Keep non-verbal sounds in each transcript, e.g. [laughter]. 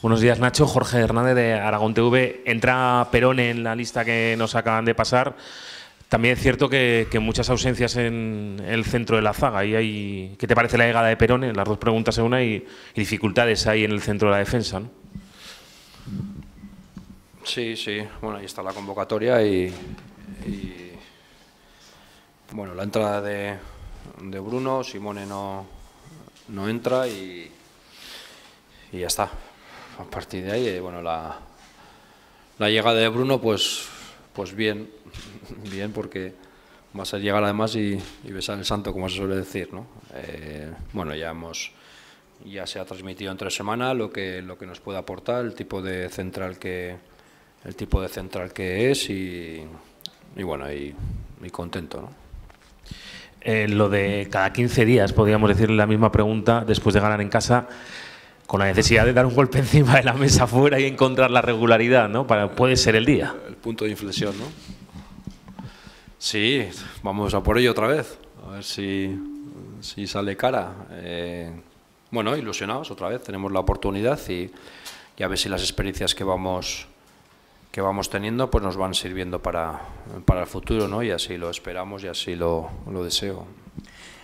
Buenos días, Nacho. Jorge Hernández de Aragón TV. Entra Perón en la lista que nos acaban de pasar. También es cierto que, muchas ausencias en el centro de la zaga. Y hay, ¿Qué te parece la llegada de Perón? Eh, las dos preguntas en una y, dificultades hay en el centro de la defensa. ¿no? Sí, sí. Bueno, ahí está la convocatoria y, bueno, la entrada de, de, Bruno, Simone no, no entra y, y ya está a partir de ahí, eh, bueno, la, llegada de Bruno, pues, pues bien, [laughs] bien, porque vas a llegar además y, besar el santo, como se suele decir, ¿no? Eh, bueno, ya hemos, ya se ha transmitido en tres semanas lo que, lo que nos puede aportar, el tipo de central que, el tipo de central que es y, bueno, y, contento, ¿no? Eh, lo de cada 15 días, podríamos decir la misma pregunta después de ganar en casa con la necesidad de dar un golpe [laughs] encima de la mesa fuera y encontrar la regularidad, ¿no? Para, puede ser el día. El punto de inflexión, ¿no? Sí, vamos a por ello otra vez, a ver si, si sale cara. Eh, bueno, ilusionados otra vez, tenemos la oportunidad y, a ver si las experiencias que vamos que vamos teniendo pues nos van sirviendo para, para el futuro, ¿no? Y así lo esperamos y así lo, lo deseo.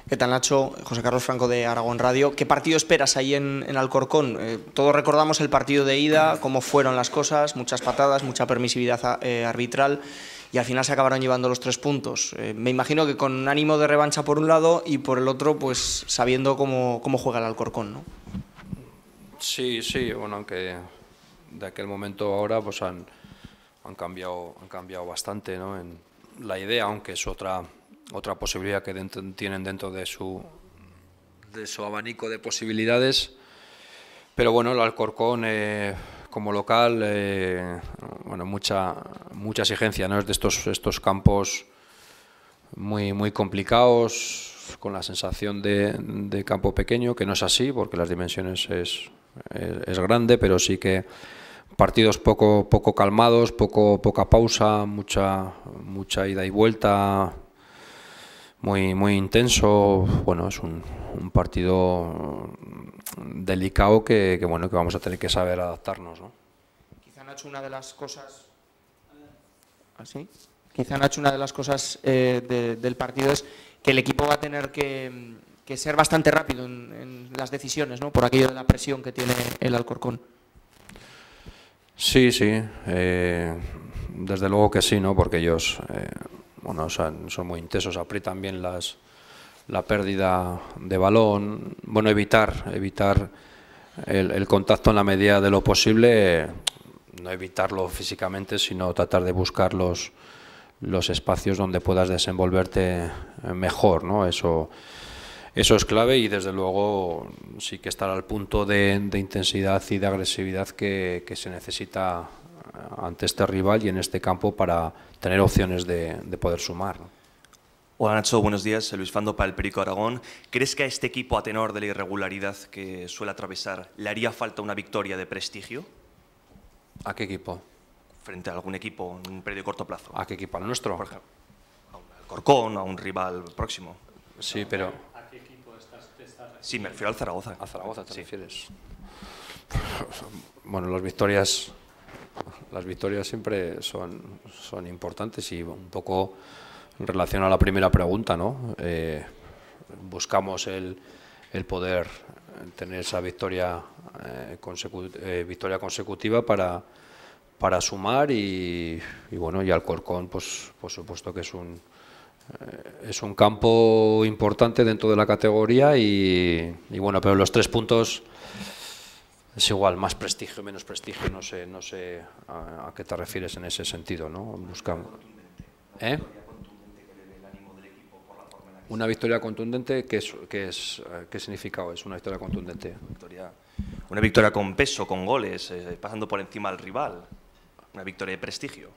¿Qué tal, Nacho? José Carlos Franco de Aragón Radio. ¿Qué partido esperas ahí en, Alcorcón? Eh, todos recordamos el partido de ida, cómo fueron las cosas, muchas patadas, mucha permisividad ah, eh, arbitral y al final se acabaron llevando los tres puntos. Eh, me imagino que con ánimo de revancha por un lado y por el otro, pues sabiendo cómo, cómo juega el Alcorcón, Sí, sí, bueno, aunque de aquel momento ahora pues han, cambiado, han cambiado bastante en la idea, aunque es otra otra posibilidad que tienen dentro de su, de su abanico de posibilidades. Pero bueno, el Alcorcón eh, como local, eh, bueno, mucha, mucha exigencia, ¿no? Es de estos, estos campos muy, muy complicados, con la sensación de, campo pequeño, que no es así, porque las dimensiones es, es, es grande, pero sí que partidos poco, poco calmados, poco, poca pausa, mucha, mucha ida y vuelta, muy, muy intenso. Bueno, es un, partido delicado que, bueno, que vamos a tener que saber adaptarnos. ¿no? Quizá hecho una de las cosas. ¿Así? ¿Ah, Quizá hecho una de las cosas eh, del partido es que el equipo va a tener que, ser bastante rápido en, las decisiones, ¿no? Por aquello de la presión que tiene el Alcorcón. Sí, sí. Eh, desde luego que sí, ¿no? Porque ellos. Eh, bueno, son, muy intensos, aprietan bien las, la pérdida de balón, bueno, evitar, evitar el, el, contacto en la medida de lo posible, no evitarlo físicamente, sino tratar de buscar los, los espacios donde puedas desenvolverte mejor, ¿no? Eso eso es clave y desde luego sí que estar al punto de, intensidad y de agresividad que, se necesita eh, ante este rival y en este campo para tener opciones de, poder sumar. Hola Nacho, buenos días. Luis Fando para el Perico Aragón. ¿Crees que a este equipo, a tenor de la irregularidad que suele atravesar, le haría falta una victoria de prestigio? ¿A qué equipo? Frente a algún equipo en un periodo corto plazo. ¿A qué equipo? ¿Al nuestro? Por a un Corcón, a un rival próximo. Sí, pero Sí, me refiero al Zaragoza. A Zaragoza te refieres. [laughs] Bueno, las victorias, las victorias siempre son, son importantes y un poco en relación a la primera pregunta, ¿no? Eh, buscamos el, el, poder tener esa victoria, eh, eh, victoria consecutiva para, para sumar y, bueno, y Alcorcón, pues por supuesto que es un eh, es un campo importante dentro de la categoría y, bueno, pero los tres puntos es igual, más prestigio, menos prestigio, no sé, no sé a, qué te refieres en ese sentido, ¿no? ¿Eh? Una victoria contundente, ¿qué, es, qué, es, eh, significado es una victoria contundente? Una victoria con peso, con goles, pasando por encima al rival. Una victoria de prestigio.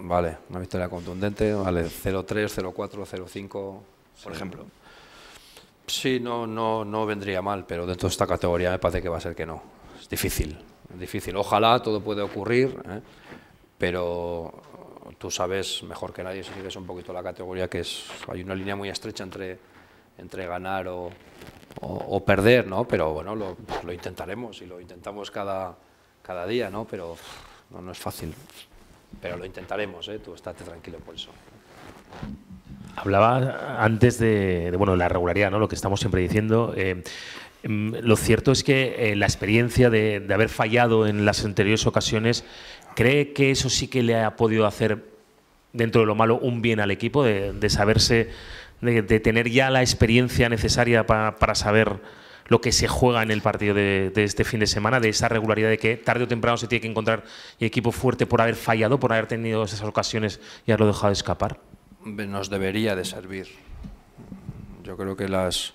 Vale, una victoria contundente, vale, 0-3, 0-4, 0-5, por ejemplo. Sí, no, no, no vendría mal, pero dentro de esta categoría me parece que va a ser que no. Es difícil, difícil. Ojalá todo puede ocurrir, ¿eh? pero tú sabes mejor que nadie si sigues un poquito la categoría que es hay una línea muy estrecha entre entre ganar o, perder, ¿no? Pero bueno, lo, lo, intentaremos y lo intentamos cada, cada día, ¿no? Pero no es fácil pero lo intentaremos, ¿eh? tú estate tranquilo por eso. Hablaba antes de, bueno, la regularidad, ¿no? lo que estamos siempre diciendo. Eh, mm, lo cierto es que eh, la experiencia de, de, haber fallado en las anteriores ocasiones, ¿cree que eso sí que le ha podido hacer, dentro de lo malo, un bien al equipo, de, de saberse, de, tener ya la experiencia necesaria para saber lo que se juega en el partido de, este fin de semana, de esa regularidad de que tarde o temprano se tiene que encontrar equipo fuerte por haber fallado, por haber tenido esas ocasiones y haberlo dejado escapar? Nos debería de servir. Yo creo que las,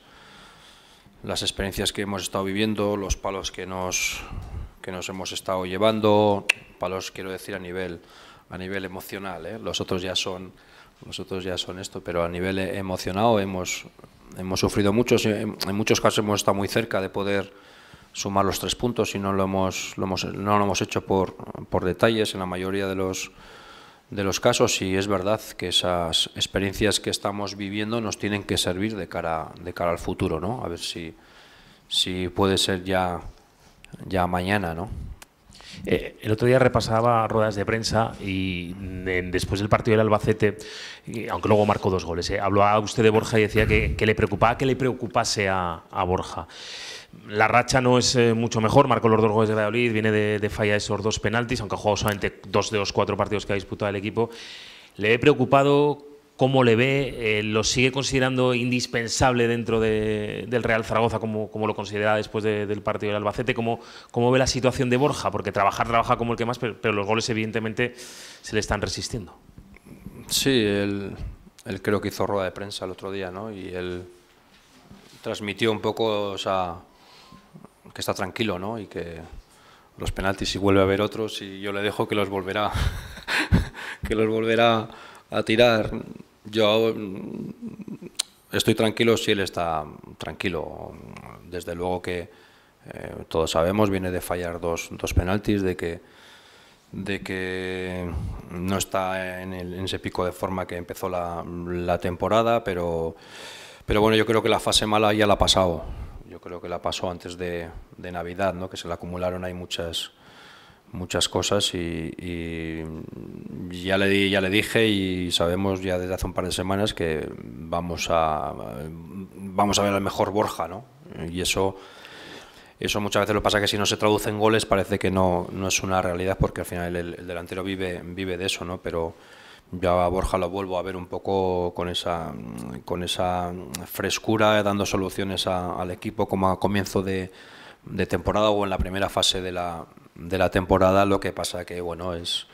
las experiencias que hemos estado viviendo, los palos que nos, que nos hemos estado llevando, palos quiero decir a nivel, a nivel emocional, ¿eh? los otros ya son... Nosotros ya son esto, pero a nivel emocional hemos, hemos sufrido muchos, eh, en muchos casos hemos estado muy cerca de poder sumar los tres puntos y no lo hemos, no lo hemos hecho por, detalles en la mayoría de los, de los casos y es verdad que esas experiencias que estamos viviendo nos tienen que servir de cara, de cara al futuro, ¿no? A ver si, si puede ser ya, ya mañana, ¿no? Eh, el otro día repasaba ruedas de prensa y mm, después del partido del Albacete, aunque luego marcó dos goles, eh, Habló a usted de Borja y decía que, le preocupaba que le preocupase a, Borja. La racha no es eh, mucho mejor, marcó los dos goles de Valladolid, viene de, de falla esos dos penaltis, aunque ha jugado solamente dos de los cuatro partidos que ha disputado el equipo. ¿Le he preocupado cómo le ve, eh, lo sigue considerando indispensable dentro de, del Real Zaragoza, como, como lo considera después del partido del Albacete, ¿Cómo, ¿Cómo, ve la situación de Borja, porque trabajar trabaja como el que más, pero, los goles evidentemente se le están resistiendo. Sí, él, creo que hizo rueda de prensa el otro día, ¿no? Y él transmitió un poco, o sea, que está tranquilo, ¿no? Y que los penaltis si vuelve a haber otros y yo le dejo que los volverá, [laughs] que los volverá a tirar. Yo estoy tranquilo si él está tranquilo. Desde luego que eh, todos sabemos, viene de fallar dos, dos penaltis, de que, de que no está en, el, en ese pico de forma que empezó la, la, temporada, pero, pero bueno, yo creo que la fase mala ya la ha pasado. Yo creo que la pasó antes de, de Navidad, ¿no? que se le acumularon ahí muchas, muchas cosas y, y, ya le, ya le dije y sabemos ya desde hace un par de semanas que vamos a, vamos a ver al mejor Borja, ¿no? Y eso, eso muchas veces lo pasa que si no se traduce en goles parece que no, no es una realidad porque al final el, delantero vive, vive de eso, ¿no? Pero ya Borja lo vuelvo a ver un poco con esa, con esa frescura, dando soluciones al equipo como a comienzo de, temporada o en la primera fase de la, de la temporada. Lo que pasa que, bueno, es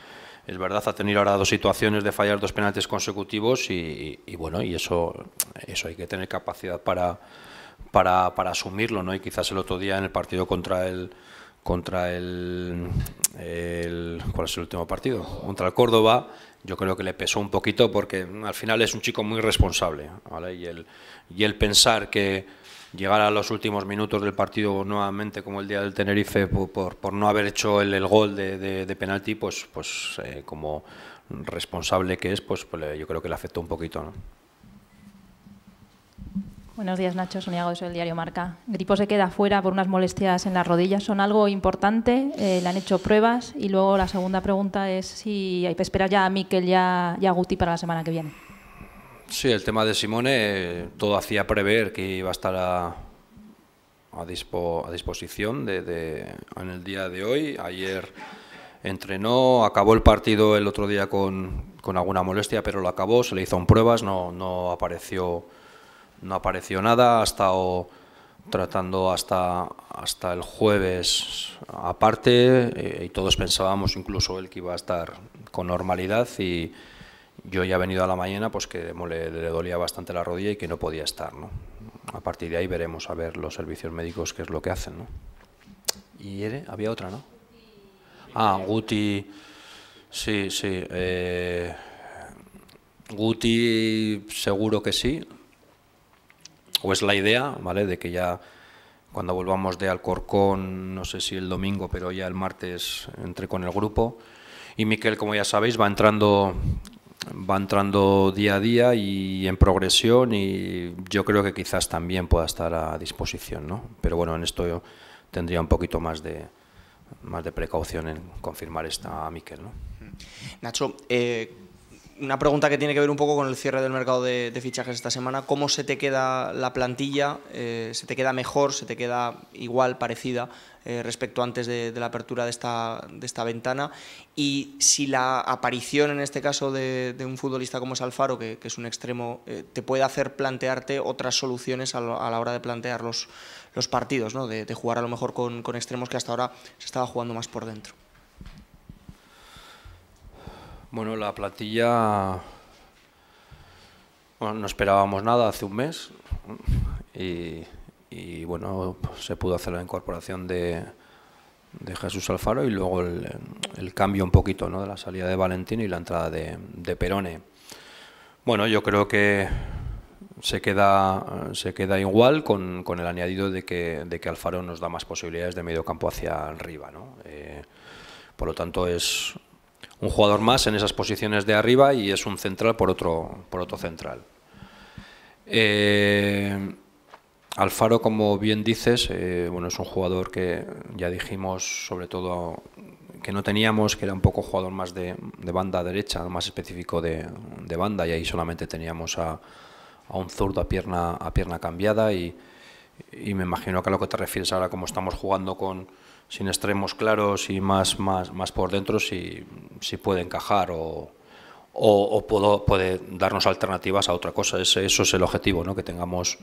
es verdad, ha tenido ahora dos situaciones de fallar dos penaltis consecutivos y, bueno, y eso, eso hay que tener capacidad para, para, asumirlo, ¿no? Y quizás el otro día en el partido contra el contra el, ¿cuál es el último partido? contra el Córdoba, yo creo que le pesó un poquito porque al final es un chico muy responsable, Y y el pensar que llegar a los últimos minutos del partido nuevamente como el día del Tenerife por, por, no haber hecho el, gol de, penalti, pues, pues eh, como responsable que es, pues, pues, yo creo que le afectó un poquito. Buenos días, Nacho. Sonia Gómez, del diario Marca. Gripo se queda fuera por unas molestias en las rodillas. ¿Son algo importante? Eh, ¿Le han hecho pruebas? Y luego la segunda pregunta es si hay que esperar ya a Miquel y a Guti para la semana que viene. Sí, el tema de Simone, todo hacía prever que iba a estar a, disposición de, en el día de hoy. Ayer entrenó, acabó el partido el otro día con, alguna molestia, pero lo acabó, se le hizo en pruebas, no, no, apareció, no apareció nada, ha estado tratando hasta, hasta el jueves aparte eh, y todos pensábamos, incluso él, que iba a estar con normalidad y yo ya he venido a la mañana pues que le, dolía bastante la rodilla y que no podía estar, ¿no? A partir de ahí veremos a ver los servicios médicos qué es lo que hacen, ¿no? Y Ere, había otra, ¿no? Ah, Guti, sí, sí. Eh, Guti seguro que sí. O es la idea, ¿vale? De que ya cuando volvamos de Alcorcón, no sé si el domingo, pero ya el martes entré con el grupo. Y Miquel, como ya sabéis, va entrando va entrando día a día y en progresión y yo creo que quizás también pueda estar a disposición, ¿no? Pero bueno, en esto yo tendría un poquito más de, más de precaución en confirmar esta a Miquel, ¿no? Nacho, eh una pregunta que tiene que ver un poco con el cierre del mercado de, fichajes esta semana. ¿Cómo se te queda la plantilla? Eh, ¿Se te queda mejor? ¿Se te queda igual, parecida eh, respecto antes de, la apertura de esta, de esta ventana? Y si la aparición en este caso de, un futbolista como es Alfaro, que, es un extremo, eh, te puede hacer plantearte otras soluciones a, la hora de plantear los, partidos, ¿no? de, jugar a lo mejor con extremos que hasta ahora se estaba jugando más por dentro. Bueno, la platilla no esperábamos nada hace un mes y, bueno, se pudo hacer la incorporación de, Jesús Alfaro y luego el, cambio un poquito ¿no? de la salida de Valentín y la entrada de, Perone. Bueno, yo creo que se queda, se queda igual con, con el añadido de que, de que, Alfaro nos da más posibilidades de medio campo hacia arriba. ¿no? Eh, por lo tanto, es, un jugador más en esas posiciones de arriba y es un central por otro, por otro central. Eh, Alfaro, como bien dices, eh, bueno, es un jugador que ya dijimos, sobre todo que no teníamos, que era un poco jugador más de, banda derecha, más específico de, banda, y ahí solamente teníamos a, un zurdo a pierna, a pierna cambiada. Y, y, me imagino que a lo que te refieres ahora, como estamos jugando con, sin extremos claros y más, más, más por dentro si, si puede encajar o, o, puedo, puede darnos alternativas a otra cosa. Ese, eso es el objetivo, ¿no? que tengamos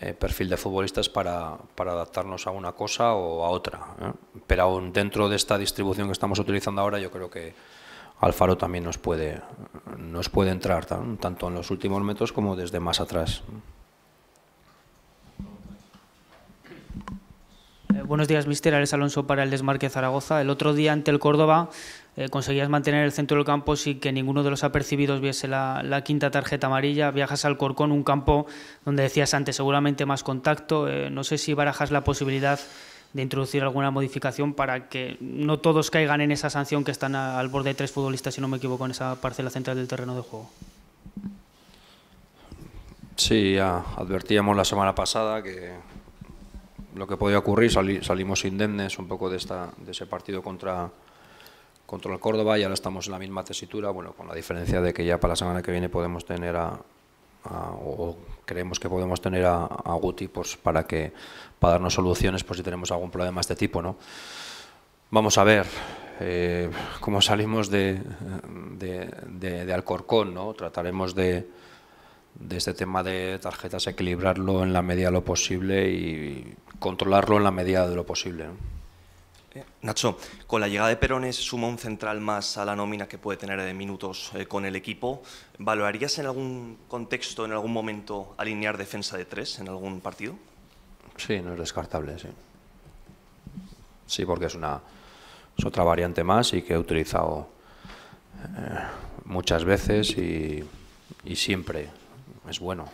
eh, perfil de futbolistas para, para, adaptarnos a una cosa o a otra. ¿eh? Pero aún dentro de esta distribución que estamos utilizando ahora, yo creo que Alfaro también nos puede, nos puede entrar, tanto en los últimos metros como desde más atrás. buenos días, Mister. Ares Alonso para el Desmarque Zaragoza. El otro día ante el Córdoba eh, conseguías mantener el centro del campo sin que ninguno de los apercibidos viese la, quinta tarjeta amarilla. Viajas al Corcón, un campo donde decías antes seguramente más contacto. Eh, no sé si barajas la posibilidad de introducir alguna modificación para que no todos caigan en esa sanción que están al borde de tres futbolistas, si no me equivoco, en esa parcela central del terreno de juego. Sí, advertíamos la semana pasada que lo que podía ocurrir, salimos indemnes un poco de, esta, de ese partido contra, contra el Córdoba y ahora estamos en la misma tesitura, bueno, con la diferencia de que ya para la semana que viene podemos tener a, o creemos que podemos tener a, a, Guti pues, para, que, para darnos soluciones por pues, si tenemos algún problema de este tipo, ¿no? Vamos a ver eh, cómo salimos de, de, de Alcorcón, ¿no? Trataremos de de este tema de tarjetas, equilibrarlo en la medida de lo posible y controlarlo en la medida de lo posible. Eh, Nacho, con la llegada de Perones suma un central más a la nómina que puede tener de minutos eh, con el equipo. ¿Valorarías en algún contexto, en algún momento, alinear defensa de tres en algún partido? Sí, no es descartable, sí. Sí, porque es una otra variante más y que he utilizado eh, muchas veces y, y siempre es bueno.